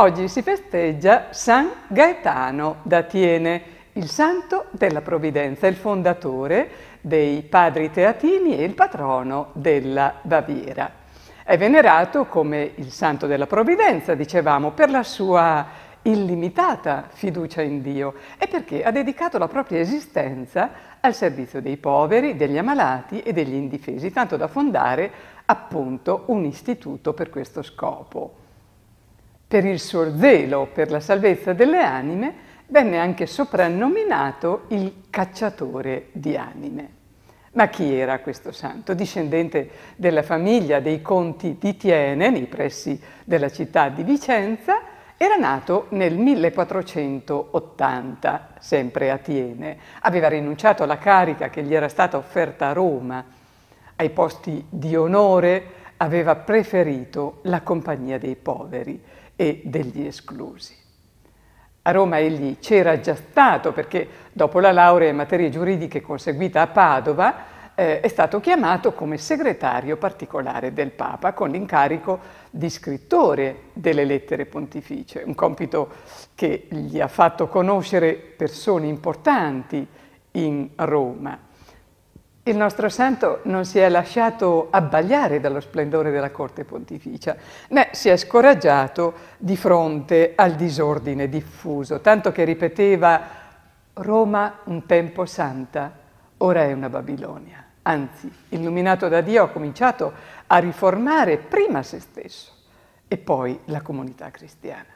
Oggi si festeggia San Gaetano da Tiene, il santo della provvidenza, il fondatore dei padri teatini e il patrono della Baviera. È venerato come il santo della provvidenza, dicevamo, per la sua illimitata fiducia in Dio e perché ha dedicato la propria esistenza al servizio dei poveri, degli ammalati e degli indifesi, tanto da fondare appunto un istituto per questo scopo. Per il suo zelo per la salvezza delle anime venne anche soprannominato il cacciatore di anime. Ma chi era questo santo? Discendente della famiglia dei conti di Tiene, nei pressi della città di Vicenza, era nato nel 1480, sempre a Tiene. Aveva rinunciato alla carica che gli era stata offerta a Roma. Ai posti di onore aveva preferito la compagnia dei poveri e degli esclusi. A Roma egli c'era già stato perché dopo la laurea in materie giuridiche conseguita a Padova eh, è stato chiamato come segretario particolare del Papa con l'incarico di scrittore delle lettere pontificie, un compito che gli ha fatto conoscere persone importanti in Roma. Il nostro santo non si è lasciato abbagliare dallo splendore della corte pontificia, né si è scoraggiato di fronte al disordine diffuso, tanto che ripeteva Roma un tempo santa, ora è una Babilonia. Anzi, illuminato da Dio ha cominciato a riformare prima se stesso e poi la comunità cristiana.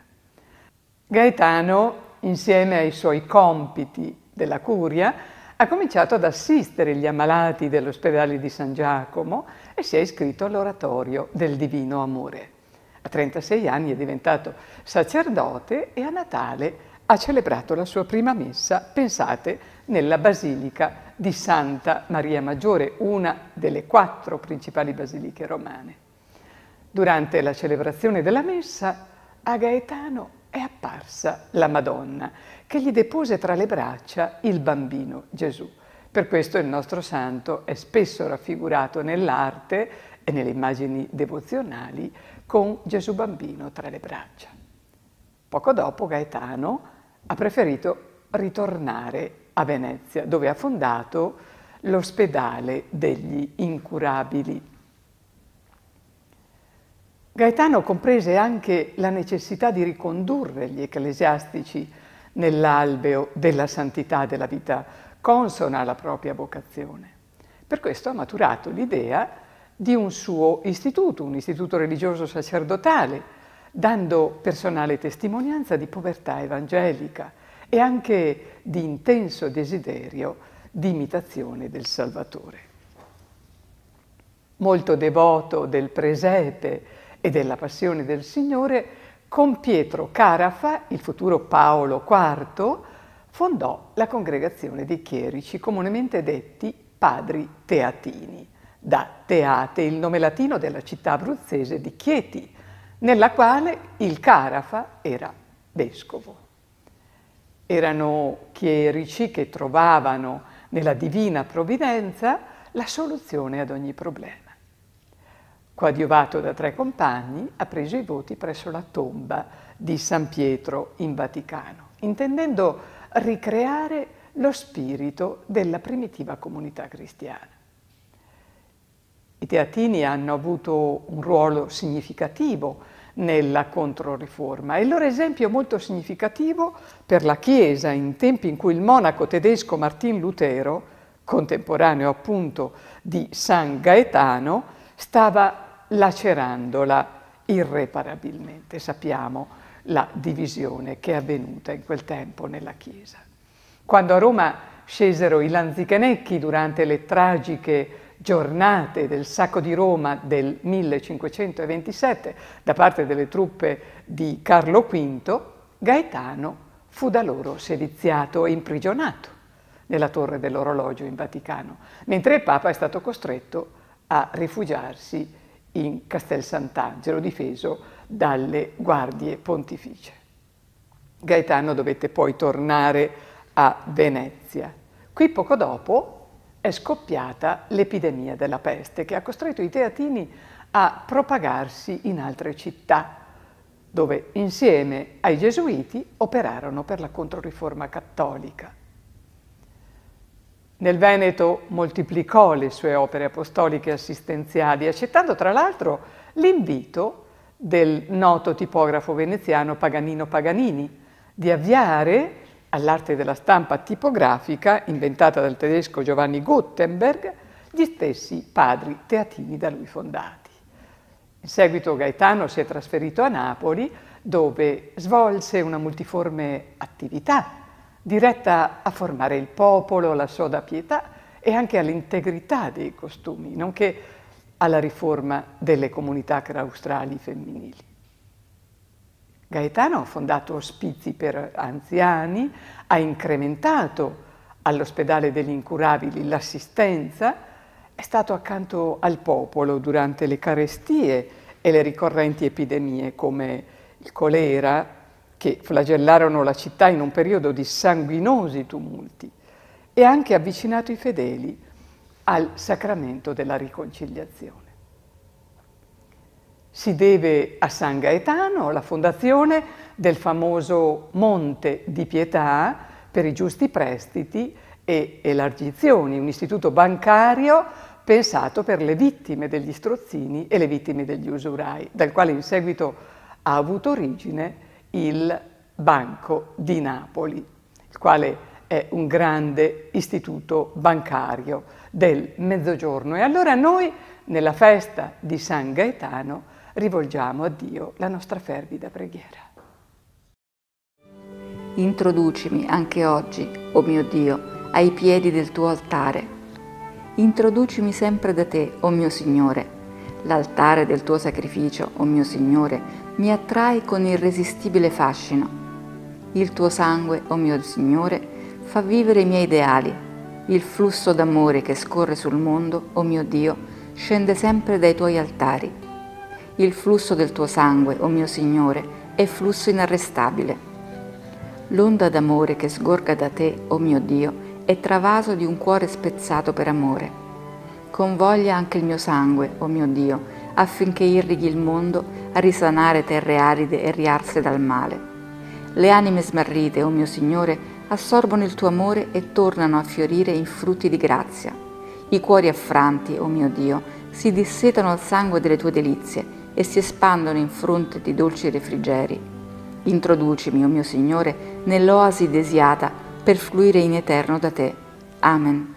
Gaetano, insieme ai suoi compiti della curia, ha cominciato ad assistere gli ammalati dell'ospedale di San Giacomo e si è iscritto all'oratorio del Divino Amore. A 36 anni è diventato sacerdote e a Natale ha celebrato la sua prima messa, pensate, nella Basilica di Santa Maria Maggiore, una delle quattro principali basiliche romane. Durante la celebrazione della messa a Gaetano è apparsa la Madonna, che gli depose tra le braccia il bambino Gesù. Per questo il nostro santo è spesso raffigurato nell'arte e nelle immagini devozionali con Gesù bambino tra le braccia. Poco dopo Gaetano ha preferito ritornare a Venezia, dove ha fondato l'ospedale degli incurabili Gaetano comprese anche la necessità di ricondurre gli ecclesiastici nell'alveo della santità della vita consona alla propria vocazione. Per questo ha maturato l'idea di un suo istituto, un istituto religioso sacerdotale, dando personale testimonianza di povertà evangelica e anche di intenso desiderio di imitazione del Salvatore. Molto devoto del presepe e della passione del Signore, con Pietro Carafa, il futuro Paolo IV, fondò la congregazione dei chierici, comunemente detti padri teatini, da Teate, il nome latino della città abruzzese di Chieti, nella quale il Carafa era vescovo. Erano chierici che trovavano nella divina provvidenza la soluzione ad ogni problema. Coadiuvato da tre compagni, ha preso i voti presso la tomba di San Pietro in Vaticano, intendendo ricreare lo spirito della primitiva comunità cristiana. I teatini hanno avuto un ruolo significativo nella controriforma. e Il loro esempio è molto significativo per la Chiesa in tempi in cui il monaco tedesco Martin Lutero, contemporaneo appunto di San Gaetano, stava lacerandola irreparabilmente, sappiamo la divisione che è avvenuta in quel tempo nella Chiesa. Quando a Roma scesero i Lanzichenecchi durante le tragiche giornate del sacco di Roma del 1527 da parte delle truppe di Carlo V, Gaetano fu da loro seviziato e imprigionato nella torre dell'orologio in Vaticano, mentre il Papa è stato costretto a a rifugiarsi in Castel Sant'Angelo, difeso dalle guardie pontificie. Gaetano dovette poi tornare a Venezia. Qui poco dopo è scoppiata l'epidemia della peste che ha costretto i teatini a propagarsi in altre città, dove insieme ai gesuiti operarono per la Controriforma cattolica. Nel Veneto moltiplicò le sue opere apostoliche assistenziali, accettando tra l'altro l'invito del noto tipografo veneziano Paganino Paganini di avviare all'arte della stampa tipografica, inventata dal tedesco Giovanni Gutenberg, gli stessi padri teatini da lui fondati. In seguito Gaetano si è trasferito a Napoli, dove svolse una multiforme attività diretta a formare il popolo, la soda pietà e anche all'integrità dei costumi, nonché alla riforma delle comunità claustrali femminili. Gaetano ha fondato ospizi per anziani, ha incrementato all'ospedale degli incurabili l'assistenza, è stato accanto al popolo durante le carestie e le ricorrenti epidemie come il colera, che flagellarono la città in un periodo di sanguinosi tumulti, e anche avvicinato i fedeli al sacramento della riconciliazione. Si deve a San Gaetano la fondazione del famoso Monte di Pietà per i giusti prestiti e elargizioni, un istituto bancario pensato per le vittime degli strozzini e le vittime degli usurai, dal quale in seguito ha avuto origine il Banco di Napoli, il quale è un grande istituto bancario del Mezzogiorno. E allora noi, nella festa di San Gaetano, rivolgiamo a Dio la nostra fervida preghiera. Introducimi anche oggi, o oh mio Dio, ai piedi del tuo altare. Introducimi sempre da te, o oh mio Signore, l'altare del tuo sacrificio, o oh mio Signore, mi attrai con irresistibile fascino. Il tuo sangue, o oh mio Signore, fa vivere i miei ideali. Il flusso d'amore che scorre sul mondo, o oh mio Dio, scende sempre dai tuoi altari. Il flusso del tuo sangue, o oh mio Signore, è flusso inarrestabile. L'onda d'amore che sgorga da te, o mio Dio, è travaso di un cuore spezzato per amore. Convoglia anche il mio sangue, o mio Dio, affinché irrighi il mondo a risanare terre aride e riarse dal male. Le anime smarrite, o oh mio Signore, assorbono il tuo amore e tornano a fiorire in frutti di grazia. I cuori affranti, o oh mio Dio, si dissetano al sangue delle tue delizie e si espandono in fronte di dolci refrigeri. Introducimi, o oh mio Signore, nell'oasi desiata per fluire in eterno da te. Amen.